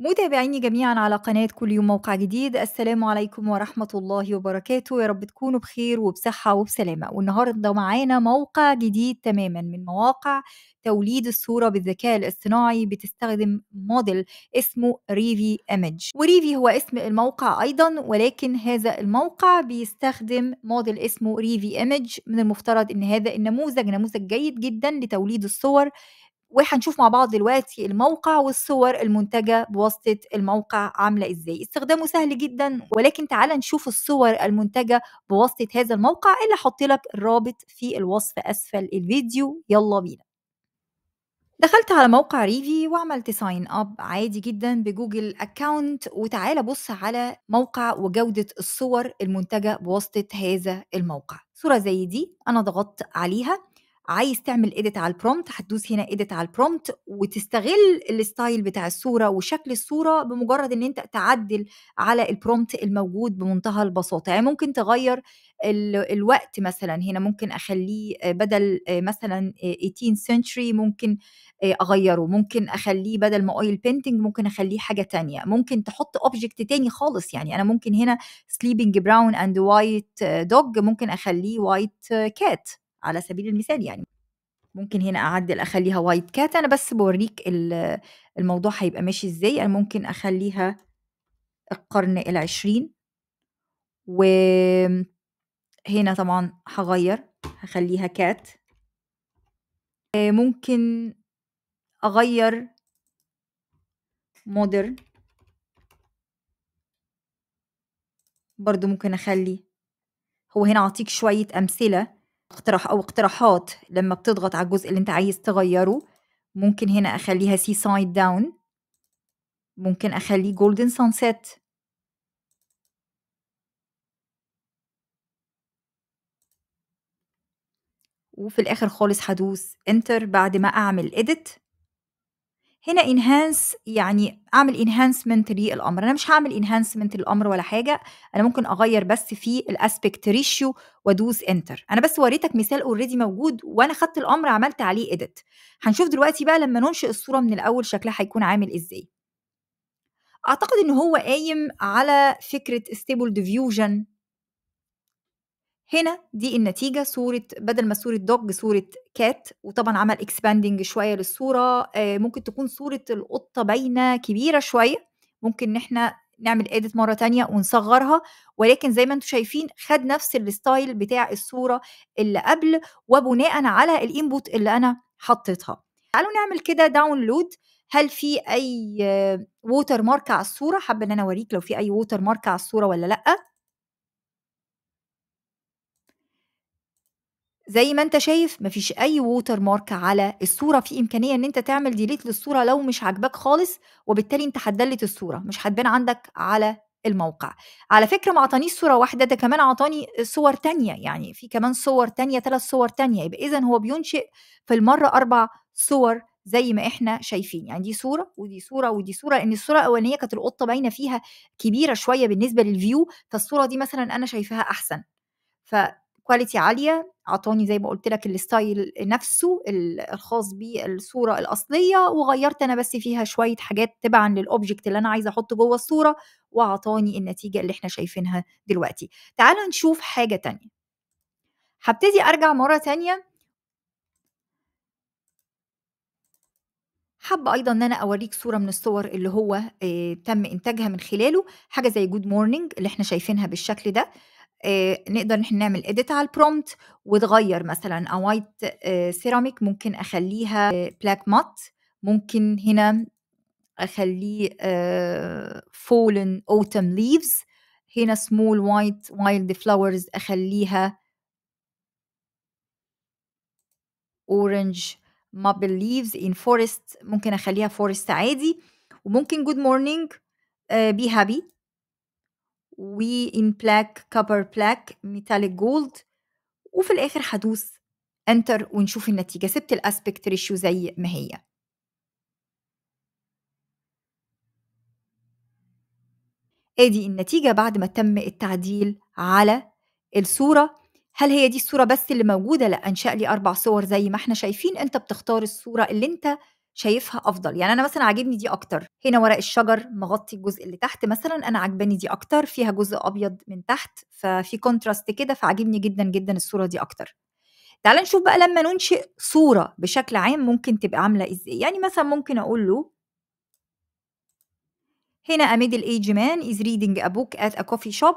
متابعيني جميعا على قناة كل يوم موقع جديد السلام عليكم ورحمة الله وبركاته يا رب تكونوا بخير وبصحة وبسلامة والنهاردة معانا موقع جديد تماما من مواقع توليد الصورة بالذكاء الاصطناعي بتستخدم موديل اسمه ريفي ايمج وريفي هو اسم الموقع أيضا ولكن هذا الموقع بيستخدم موديل اسمه ريفي ايمج من المفترض أن هذا النموذج نموذج جيد جدا لتوليد الصور وهنشوف مع بعض دلوقتي الموقع والصور المنتجة بواسطة الموقع عاملة ازاي استخدامه سهل جدا ولكن تعال نشوف الصور المنتجة بواسطة هذا الموقع اللي حط لك الرابط في الوصف أسفل الفيديو يلا بينا دخلت على موقع ريفي وعملت ساين اب عادي جدا بجوجل اكاونت وتعالى بص على موقع وجودة الصور المنتجة بواسطة هذا الموقع صورة زي دي انا ضغطت عليها عايز تعمل ايديت على البرومت هتدوس هنا ايديت على البرومت وتستغل الستايل بتاع الصوره وشكل الصوره بمجرد ان انت تعدل على البرومت الموجود بمنتهى البساطه يعني ممكن تغير الوقت مثلا هنا ممكن اخليه بدل مثلا 18 century ممكن اغيره ممكن اخليه بدل ما اويل بينتنج ممكن اخليه حاجه تانية ممكن تحط اوبجكت تاني خالص يعني انا ممكن هنا سليبنج براون اند وايت دوج ممكن اخليه وايت كات على سبيل المثال يعني ممكن هنا اعدل اخليها وايت كات انا بس بوريك الموضوع هيبقى ماشي ازاي انا ممكن اخليها القرن العشرين وهنا طبعا هغير هخليها كات آه، ممكن اغير مودرن برضو ممكن اخلي هو هنا اعطيك شوية امثلة اقتراح او اقتراحات لما بتضغط على الجزء اللي انت عايز تغيره ممكن هنا اخليها سي سايد داون ممكن اخليه جولدن سانسيت وفي الاخر خالص هدوس انتر بعد ما اعمل edit هنا انهانس يعني اعمل انهانسمنت للامر انا مش هعمل انهانسمنت للامر ولا حاجه انا ممكن اغير بس في الاسبكت ريشيو وادوس انتر انا بس وريتك مثال اوريدي موجود وانا خدت الامر عملت عليه اديت هنشوف دلوقتي بقى لما ننشئ الصوره من الاول شكلها هيكون عامل ازاي اعتقد ان هو قايم على فكره ستيبل ديفيوجن هنا دي النتيجة صورة بدل ما صورة دوج صورة كات وطبعا عمل اكسباندنج شوية للصورة آه، ممكن تكون صورة القطة باينة كبيرة شوية ممكن ان احنا نعمل اديت مرة تانية ونصغرها ولكن زي ما انتم شايفين خد نفس الستايل بتاع الصورة اللي قبل وبناء على الانبوت اللي انا حطيتها تعالوا نعمل كده داونلود هل في اي ووتر مارك على الصورة حابة ان انا اوريك لو في اي ووتر مارك على الصورة ولا لأ زي ما انت شايف مفيش اي ووتر مارك على الصوره في امكانيه ان انت تعمل ديليت للصوره لو مش عاجباك خالص وبالتالي انت هتدلت الصوره مش هتبان عندك على الموقع على فكره ما عطانيش صوره واحده ده كمان عطاني صور تانية يعني في كمان صور تانية ثلاث صور تانية يبقى اذا هو بينشئ في المره اربع صور زي ما احنا شايفين يعني دي صوره ودي صوره ودي صوره لان الصوره الاولانيه كانت القطه باينه فيها كبيره شويه بالنسبه للفيو فالصوره دي مثلا انا شايفاها احسن ف كواليتي عاليه اعطاني زي ما قلت لك الستايل نفسه الخاص بالصوره الاصليه وغيرت انا بس فيها شويه حاجات تبعا للاوبجكت اللي انا عايزه احطه جوه الصوره واعطاني النتيجه اللي احنا شايفينها دلوقتي تعالوا نشوف حاجه تانية هبتدي ارجع مره تانية حابة أيضا إن أنا أوريك صورة من الصور اللي هو آه، تم إنتاجها من خلاله حاجة زي جود مورنينج اللي احنا شايفينها بالشكل ده نقدر نحن نعمل اديت على البرومت وتغير مثلا اوايت سيراميك ممكن اخليها بلاك مات ممكن هنا اخليه فولن اوتم ليفز هنا سمول وايت وايلد فلاورز اخليها اورنج مابل ليفز ان فورست ممكن اخليها فورست عادي وممكن جود مورنينج بي هابي وان بلاك كبر بلاك ميتاليك جولد وفي الاخر هدوس انتر ونشوف النتيجه سبت الاسبكت ريشيو زي ما هي ادي النتيجه بعد ما تم التعديل على الصوره هل هي دي الصوره بس اللي موجوده لا انشا لي اربع صور زي ما احنا شايفين انت بتختار الصوره اللي انت شايفها افضل يعني انا مثلا عاجبني دي اكتر هنا ورق الشجر مغطي الجزء اللي تحت مثلا انا عجباني دي اكتر فيها جزء ابيض من تحت ففي كونتراست كده فعاجبني جدا جدا الصوره دي اكتر تعال نشوف بقى لما ننشئ صوره بشكل عام ممكن تبقى عامله ازاي يعني مثلا ممكن اقول له هنا a middle age man is reading a book at a coffee shop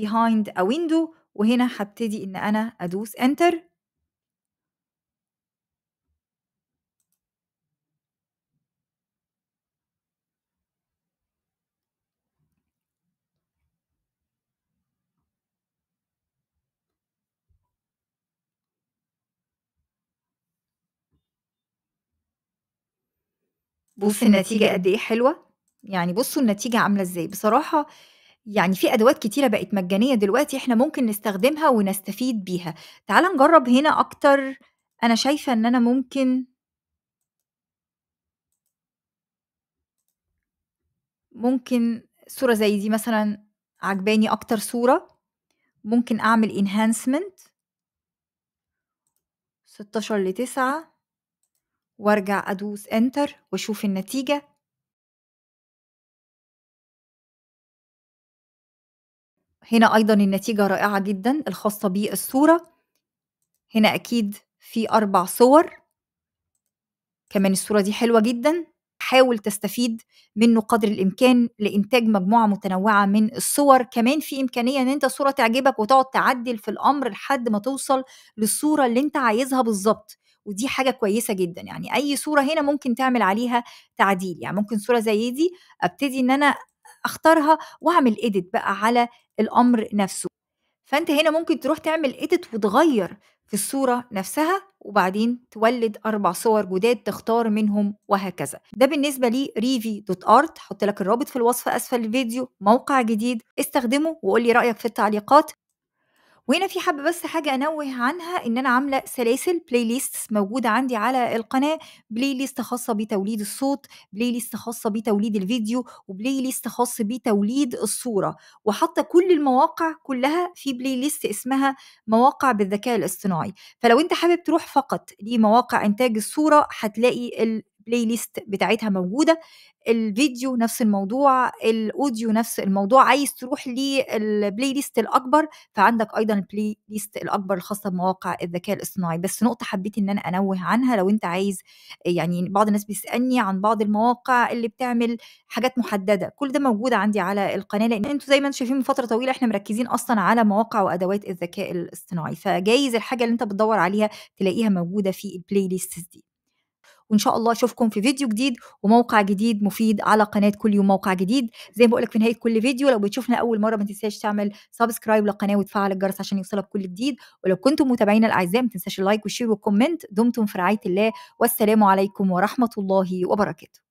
behind a window وهنا هبتدي ان انا ادوس انتر بص النتيجة قد إيه حلوة يعني بصوا النتيجة عاملة إزاي بصراحة يعني في أدوات كتيرة بقت مجانية دلوقتي إحنا ممكن نستخدمها ونستفيد بيها تعال نجرب هنا أكتر أنا شايفة إن أنا ممكن ممكن صورة زي دي مثلا عجباني أكتر صورة ممكن أعمل انهانسمنت 16 ل 9 وارجع ادوس انتر واشوف النتيجه هنا ايضا النتيجه رائعه جدا الخاصه بالصوره هنا اكيد في اربع صور كمان الصوره دي حلوه جدا حاول تستفيد منه قدر الامكان لانتاج مجموعه متنوعه من الصور كمان في امكانيه ان انت صوره تعجبك وتقعد تعدل في الامر لحد ما توصل للصوره اللي انت عايزها بالظبط ودي حاجه كويسه جدا يعني اي صوره هنا ممكن تعمل عليها تعديل يعني ممكن صوره زي دي ابتدي ان انا اختارها واعمل ايديت بقى على الامر نفسه فانت هنا ممكن تروح تعمل ايديت وتغير في الصوره نفسها وبعدين تولد اربع صور جداد تختار منهم وهكذا ده بالنسبه لي ريفي دوت ارت حط لك الرابط في الوصف اسفل الفيديو موقع جديد استخدمه وقول لي رايك في التعليقات وهنا في حابة بس حاجة أنوه عنها إن أنا عاملة سلاسل بلاي ليست موجودة عندي على القناة بلاي ليست خاصة بتوليد الصوت بلاي ليست خاصة بتوليد الفيديو وبلاي ليست خاص بتوليد الصورة وحاطة كل المواقع كلها في بلاي ليست اسمها مواقع بالذكاء الاصطناعي فلو أنت حابب تروح فقط لمواقع إنتاج الصورة هتلاقي البلاي ليست بتاعتها موجوده الفيديو نفس الموضوع الاوديو نفس الموضوع عايز تروح للبلاي ليست الاكبر فعندك ايضا البلاي ليست الاكبر الخاصه بمواقع الذكاء الاصطناعي بس نقطه حبيت ان انا انوه عنها لو انت عايز يعني بعض الناس بيسالني عن بعض المواقع اللي بتعمل حاجات محدده كل ده موجود عندي على القناه لان انتوا زي ما انتم شايفين من فتره طويله احنا مركزين اصلا على مواقع وادوات الذكاء الاصطناعي فجايز الحاجه اللي انت بتدور عليها تلاقيها موجوده في البلاي ليست دي وان شاء الله اشوفكم في فيديو جديد وموقع جديد مفيد على قناه كل يوم موقع جديد زي ما بقولك في نهايه كل فيديو لو بتشوفنا اول مره ما تنساش تعمل سبسكرايب للقناه وتفعل الجرس عشان يوصلك كل جديد ولو كنتم متابعينا الاعزاء ما تنساش اللايك والشير والكومنت دمتم في رعايه الله والسلام عليكم ورحمه الله وبركاته